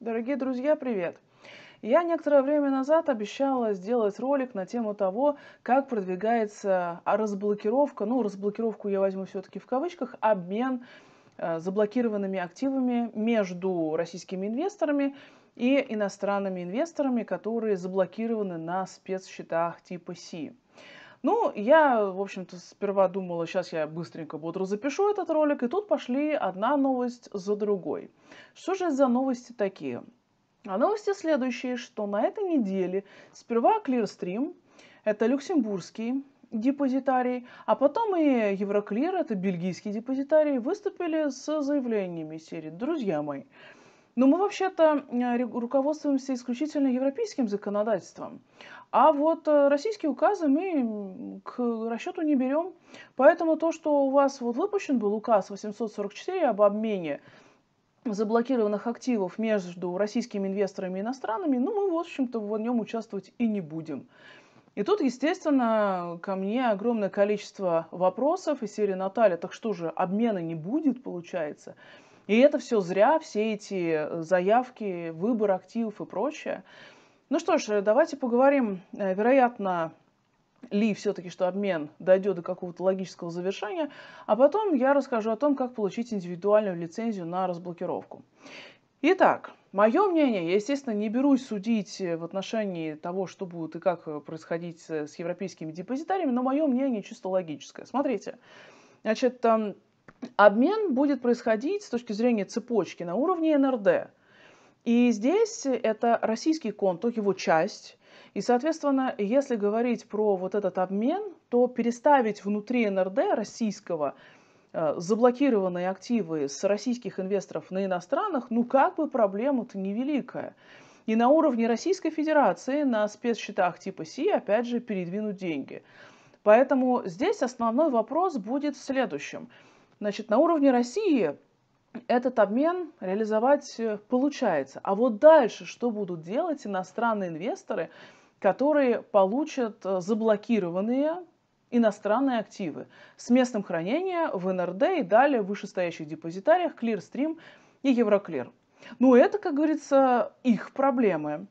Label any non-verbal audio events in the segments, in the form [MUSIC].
Дорогие друзья, привет! Я некоторое время назад обещала сделать ролик на тему того, как продвигается а, разблокировка, ну, разблокировку я возьму все-таки в кавычках, обмен э, заблокированными активами между российскими инвесторами и иностранными инвесторами, которые заблокированы на спецсчетах типа C. Ну, я, в общем-то, сперва думала, сейчас я быстренько бодро запишу этот ролик, и тут пошли одна новость за другой. Что же за новости такие? А новости следующие, что на этой неделе сперва Clearstream, это люксембургский депозитарий, а потом и Евроклир, это бельгийский депозитарий, выступили с заявлениями серии «Друзья мои, но ну, мы вообще-то э, руководствуемся исключительно европейским законодательством. А вот э, российские указы мы к расчету не берем. Поэтому то, что у вас вот выпущен был указ 844 об обмене заблокированных активов между российскими инвесторами и иностранными, ну мы, в общем-то, в нем участвовать и не будем. И тут, естественно, ко мне огромное количество вопросов из серии «Наталья, так что же, обмена не будет, получается?» И это все зря, все эти э, заявки, выбор активов и прочее. Ну что ж, э, давайте поговорим, э, вероятно, ли все-таки, что обмен дойдет до какого-то логического завершения, а потом я расскажу о том, как получить индивидуальную лицензию на разблокировку. Итак, мое мнение, я, естественно, не берусь судить в отношении того, что будет и как происходить с европейскими депозитариями, но мое мнение чисто логическое. Смотрите, значит, Обмен будет происходить с точки зрения цепочки на уровне НРД. И здесь это российский контур, его часть. И, соответственно, если говорить про вот этот обмен, то переставить внутри НРД российского э, заблокированные активы с российских инвесторов на иностранных, ну как бы проблема-то невеликая. И на уровне Российской Федерации на спецсчетах типа Си опять же передвинуть деньги. Поэтому здесь основной вопрос будет в следующем – Значит, на уровне России этот обмен реализовать э, получается. А вот дальше что будут делать иностранные инвесторы, которые получат э, заблокированные иностранные активы с местом хранения в НРД и далее в вышестоящих депозитариях Clearstream и Евроклир. Ну, это, как говорится, их проблемы.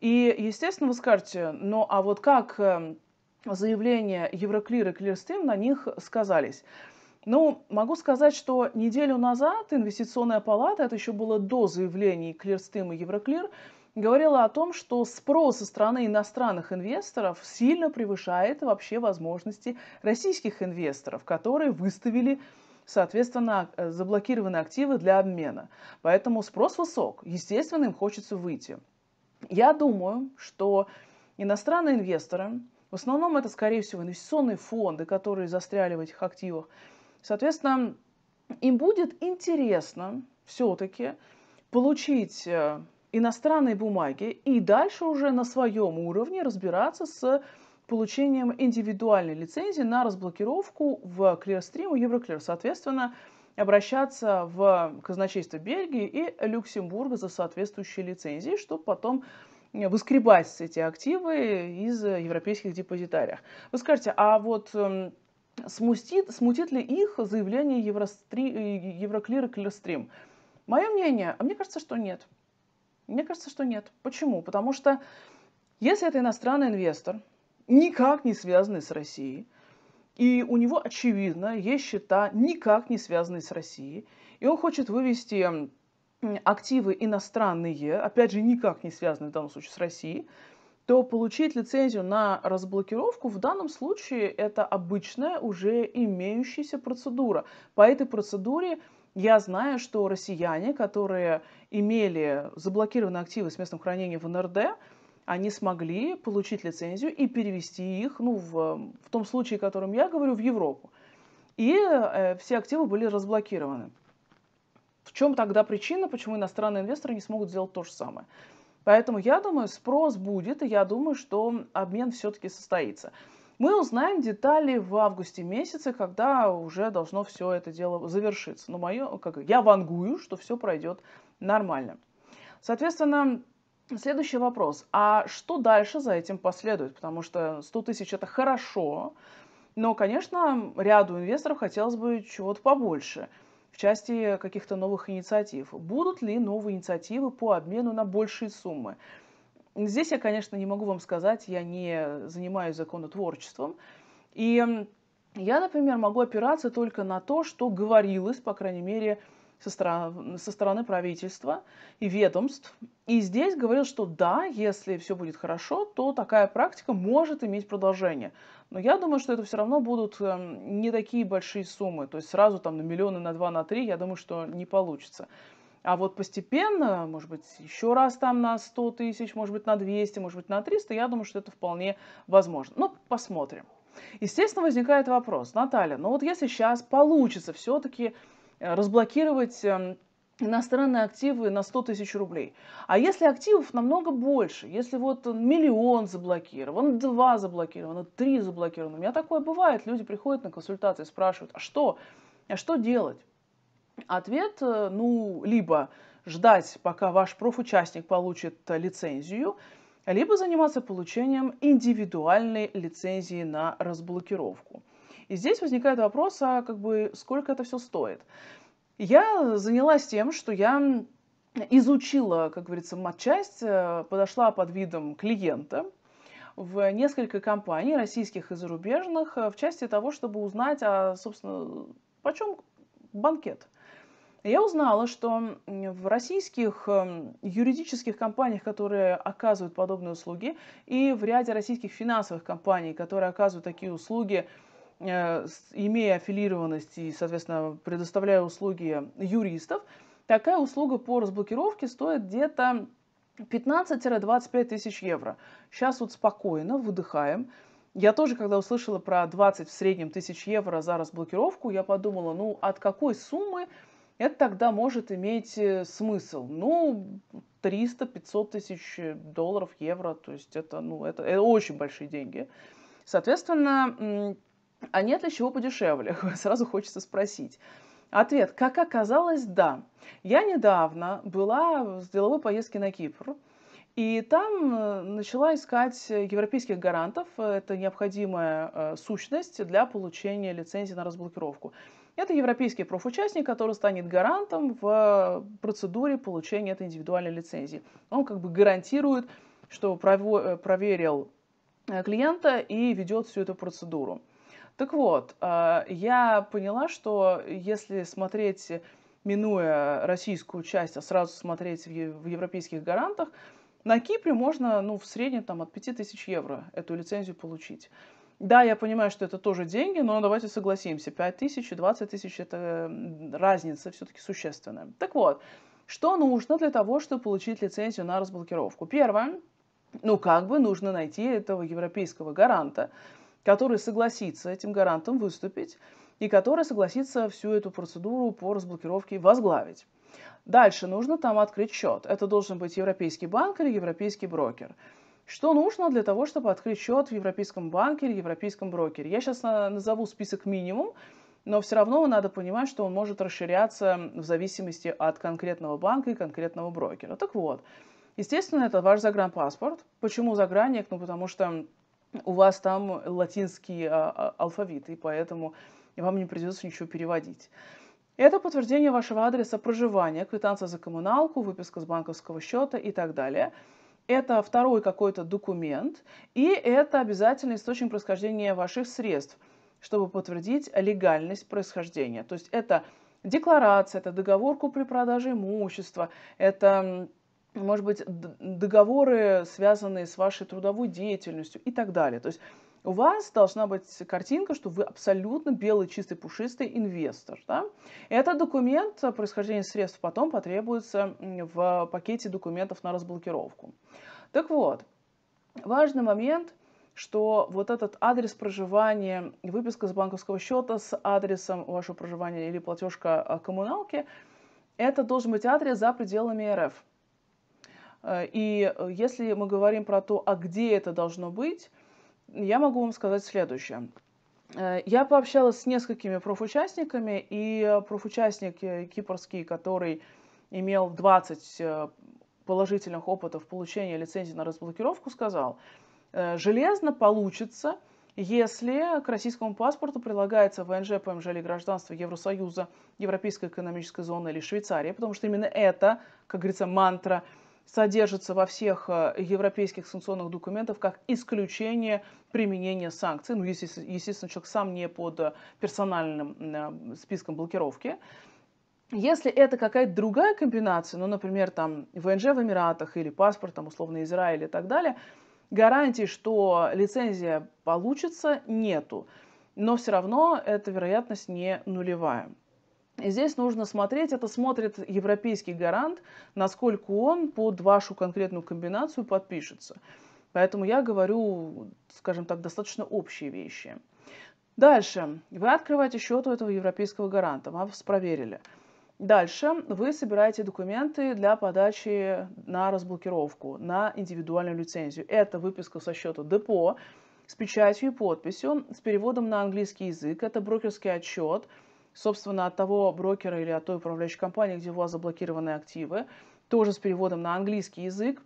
И, естественно, вы скажете, ну а вот как эм, заявления Евроклир и Clearstream на них сказались? Ну, могу сказать, что неделю назад инвестиционная палата, это еще было до заявлений Клирстым и Евроклир, говорила о том, что спрос со стороны иностранных инвесторов сильно превышает вообще возможности российских инвесторов, которые выставили соответственно, э, заблокированы активы для обмена. Поэтому спрос высок, естественно, им хочется выйти. Я думаю, что иностранные инвесторы, в основном это, скорее всего, инвестиционные фонды, которые застряли в этих активах, Соответственно, им будет интересно все-таки получить э, иностранные бумаги и дальше уже на своем уровне разбираться с получением индивидуальной лицензии на разблокировку в ClearStream и Euroclear. Соответственно, обращаться в казначейство Бельгии и Люксембурга за соответствующие лицензии, чтобы потом выскребать эти активы из европейских депозитариев. Вы скажете, а вот эм, Смутит, смутит ли их заявление Евростри, э, Евроклир и Клирстрим? Мое мнение, а мне кажется, что нет. Мне кажется, что нет. Почему? Потому что если это иностранный инвестор, никак не связанный с Россией, и у него, очевидно, есть счета, никак не связанные с Россией, и он хочет вывести активы иностранные, опять же, никак не связанные в данном случае с Россией, то получить лицензию на разблокировку в данном случае это обычная уже имеющаяся процедура. По этой процедуре я знаю, что россияне, которые имели заблокированные активы с местом хранения в НРД, они смогли получить лицензию и перевести их, ну, в, в том случае, о котором я говорю, в Европу. И э, все активы были разблокированы. В чем тогда причина, почему иностранные инвесторы не смогут сделать то же самое? Поэтому я думаю, спрос будет, и я думаю, что обмен все-таки состоится. Мы узнаем детали в августе месяце, когда уже должно все это дело завершиться. Но мое, как, я вангую, что все пройдет нормально. Соответственно, Следующий вопрос. А что дальше за этим последует? Потому что 100 тысяч это хорошо, но, конечно, ряду инвесторов хотелось бы чего-то побольше части каких-то новых инициатив. Будут ли новые инициативы по обмену на большие суммы? Здесь я, конечно, не могу вам сказать, я не занимаюсь законотворчеством. И я, например, могу опираться только на то, что говорилось, по крайней мере, со стороны, со стороны правительства и ведомств. И здесь говорил, что да, если все будет хорошо, то такая практика может иметь продолжение. Но я думаю, что это все равно будут эм, не такие большие суммы. То есть сразу там на миллионы, на два, на три, я думаю, что не получится. А вот постепенно, может быть, еще раз там на 100 тысяч, может быть, на 200, может быть, на 300, я думаю, что это вполне возможно. Но ну, посмотрим. Естественно, возникает вопрос, Наталья, ну вот если сейчас получится все-таки Э, разблокировать эм, иностранные активы на 100 тысяч рублей. А если активов намного больше, если вот миллион заблокирован, два заблокировано, три заблокировано, у меня такое бывает, люди приходят на консультации, спрашивают, а что, а что делать? Ответ, э, ну, либо ждать, пока ваш профучастник получит э, лицензию, либо заниматься получением индивидуальной лицензии на разблокировку. И здесь возникает вопрос, а как бы сколько это все стоит? Я занялась тем, что я изучила, как говорится, матчасть, э, подошла под видом клиента в несколько компаний, российских и зарубежных, э, в части того, чтобы узнать, а, собственно, почем банкет. Я узнала, что в российских э, юридических компаниях, которые оказывают подобные услуги, и в ряде российских финансовых компаний, которые оказывают такие услуги, Э, имея аффилированность и, соответственно, предоставляя услуги юристов, такая услуга по разблокировке стоит где-то 15-25 тысяч евро. Сейчас вот спокойно выдыхаем. Я тоже, когда услышала про 20 в среднем тысяч евро за разблокировку, я подумала, ну от какой суммы это тогда может иметь э, смысл? Ну, 300-500 тысяч долларов, евро, то есть это, ну, это, это очень большие деньги. Соответственно, а нет ли чего подешевле? [LAUGHS] Сразу хочется спросить. Ответ. Как оказалось, да. Я недавно была с деловой поездки на Кипр. И там э, начала искать европейских гарантов. Это необходимая э, сущность для получения лицензии на разблокировку. Это европейский профучастник, который станет гарантом в процедуре получения этой индивидуальной лицензии. Он как бы гарантирует, что э, проверил клиента и ведет всю эту процедуру. Так вот, а, я поняла, что если смотреть, минуя российскую часть, а сразу смотреть в европейских гарантах, на Кипре можно ну, в среднем там, от 5000 евро эту лицензию получить. Да, я понимаю, что это тоже деньги, но давайте согласимся, 5 тысяч и 20 тысяч – это разница все-таки существенная. Так вот, что нужно для того, чтобы получить лицензию на разблокировку? Первое, ну как бы нужно найти этого европейского гаранта, который согласится этим гарантом выступить и который согласится всю эту процедуру по разблокировке возглавить. Дальше нужно там открыть счет. Это должен быть Европейский банк или Европейский брокер. Что нужно для того, чтобы открыть счет в Европейском банке или Европейском брокере? Я сейчас а, назову список минимум, но все равно надо понимать, что он может расширяться в зависимости от конкретного банка и конкретного брокера. Так вот, естественно, это ваш загранпаспорт. Почему загранник? Ну, потому что у вас там латинский а, а, алфавит, и поэтому вам не придется ничего переводить. Это подтверждение вашего адреса проживания, квитанция за коммуналку, выписка с банковского счета и так далее. Это второй какой-то документ, и это обязательный источник происхождения ваших средств, чтобы подтвердить легальность происхождения. То есть это декларация, это договор купли-продажи имущества, это может быть, договоры, связанные с вашей трудовой деятельностью и так далее. То есть у вас должна быть картинка, что вы абсолютно белый, чистый, пушистый инвестор. Да? Этот документ э, происхождение средств потом потребуется в пакете документов на разблокировку. Так вот, важный момент – что вот этот адрес проживания, выписка с банковского счета с адресом вашего проживания или платежка э, коммуналки, это должен быть адрес за пределами РФ. Э, и э, если мы говорим про то, а где это должно быть, я могу вам сказать следующее. Э, я пообщалась с несколькими профучастниками, и профучастник кипрский, который имел 20 положительных опытов получения лицензии на разблокировку, сказал, железно получится, если к российскому паспорту прилагается ВНЖ, ПМЖ или гражданство Евросоюза, Европейской экономической зоны или Швейцарии, потому что именно это, как говорится, мантра – содержится во всех э, европейских санкционных документах как исключение применения санкций. Ну, естественно, человек сам не под э, персональным э, списком блокировки. Если это какая-то другая комбинация, ну, например, там ВНЖ в Эмиратах или паспорт, там, условно, Израиль и так далее, гарантий, что лицензия получится, нету. Но все равно эта вероятность не нулевая. И здесь нужно смотреть, это смотрит европейский гарант, насколько он под вашу конкретную комбинацию подпишется. Поэтому я говорю, скажем так, достаточно общие вещи. Дальше. Вы открываете счет у этого европейского гаранта, вас проверили. Дальше вы собираете документы для подачи на разблокировку, на индивидуальную лицензию. Это выписка со счета депо с печатью и подписью, с переводом на английский язык. Это брокерский отчет – собственно, от того брокера или от той управляющей компании, где у вас заблокированы активы, тоже с переводом на английский язык.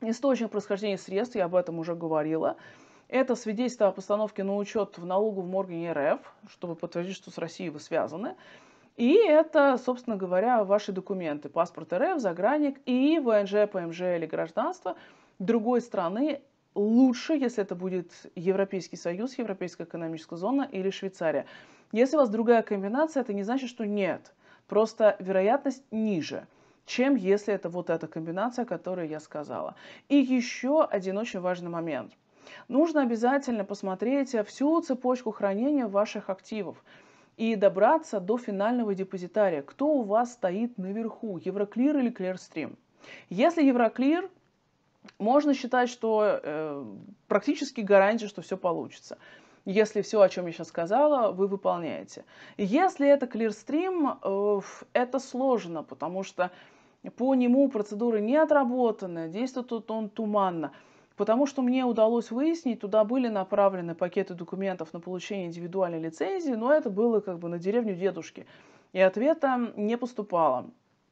Источник происхождения средств, я об этом уже говорила. Это свидетельство о постановке на учет в налогу в Моргане РФ, чтобы подтвердить, что с Россией вы связаны. И это, собственно говоря, ваши документы. Паспорт РФ, загранник и ВНЖ, ПМЖ или гражданство другой страны. Лучше, если это будет Европейский Союз, Европейская экономическая зона или Швейцария. Если у вас другая комбинация, это не значит, что нет. Просто вероятность ниже чем если это вот эта комбинация, которую я сказала. И еще один очень важный момент. Нужно обязательно посмотреть всю цепочку хранения ваших активов и добраться до финального депозитария. Кто у вас стоит наверху, Евроклир или Клирстрим? Если Евроклир, можно считать, что э, практически гарантия, что все получится если все, о чем я сейчас сказала, вы выполняете. Если это ClearStream, э, это сложно, потому что по нему процедуры не отработаны, действует он туманно. Потому что мне удалось выяснить, туда были направлены пакеты документов на получение индивидуальной лицензии, но это было как бы на деревню дедушки. И ответа не поступало.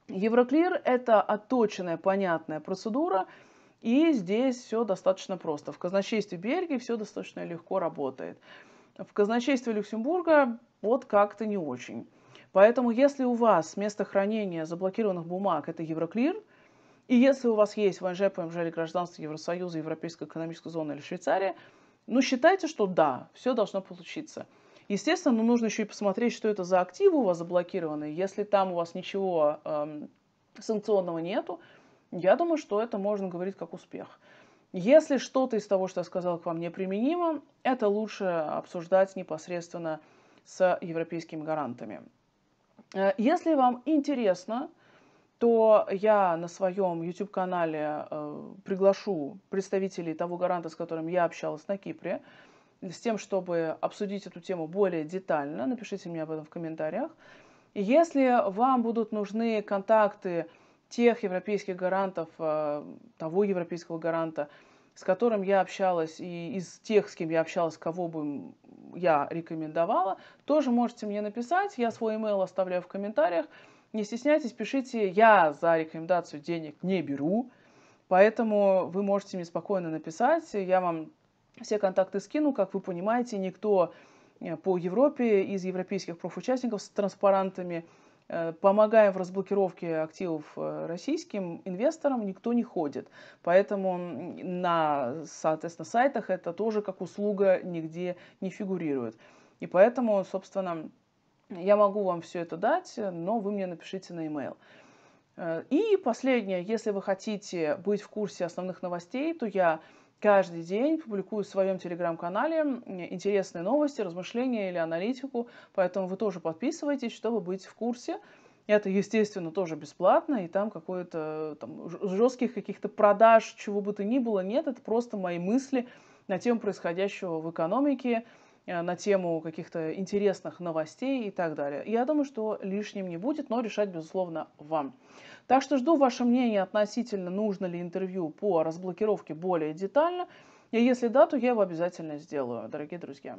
Евроклир – это отточенная, понятная процедура – и здесь все достаточно просто. В казначействе Бельгии все достаточно легко работает. В казначействе Люксембурга вот как-то не очень. Поэтому если у вас место хранения заблокированных бумаг – это Евроклир, и если у вас есть ВНЖ, ПМЖ или гражданство Евросоюза, Европейской экономической зоны или Швейцария, ну считайте, что да, все должно получиться. Естественно, ну, нужно еще и посмотреть, что это за активы у вас заблокированы. Если там у вас ничего эм, санкционного нету, я думаю, что это можно говорить как успех. Если что-то из того, что я сказал, к вам неприменимо, это лучше обсуждать непосредственно с европейскими гарантами. Э, если вам интересно, то я на своем YouTube-канале э, приглашу представителей того гаранта, с которым я общалась на Кипре, с тем, чтобы обсудить эту тему более детально. Напишите мне об этом в комментариях. Если вам будут нужны контакты тех европейских гарантов, а, того европейского гаранта, с которым я общалась, и из тех, с кем я общалась, кого бы я рекомендовала, тоже можете мне написать. Я свой email оставляю в комментариях. Не стесняйтесь, пишите. Я за рекомендацию денег не беру, поэтому вы можете мне спокойно написать. Я вам все контакты скину. Как вы понимаете, никто э, по Европе из европейских профучастников с транспарантами – Э, помогаем в разблокировке активов э, российским инвесторам, никто не ходит. Поэтому на, соответственно, сайтах это тоже как услуга нигде не фигурирует. И поэтому, собственно, я могу вам все это дать, но вы мне напишите на e-mail. Э, и последнее, если вы хотите быть в курсе основных новостей, то я каждый день публикую в своем телеграм-канале интересные новости, размышления или аналитику, поэтому вы тоже подписывайтесь, чтобы быть в курсе. Это, естественно, тоже бесплатно, и там какое-то э, там, жестких каких-то продаж, чего бы то ни было, нет. Это просто мои мысли на тему происходящего в экономике, Э, на тему каких-то интересных новостей и так далее. Я думаю, что лишним не будет, но решать, безусловно, вам. Так что жду ваше мнение относительно, нужно ли интервью по разблокировке более детально. И если да, то я его обязательно сделаю, дорогие друзья.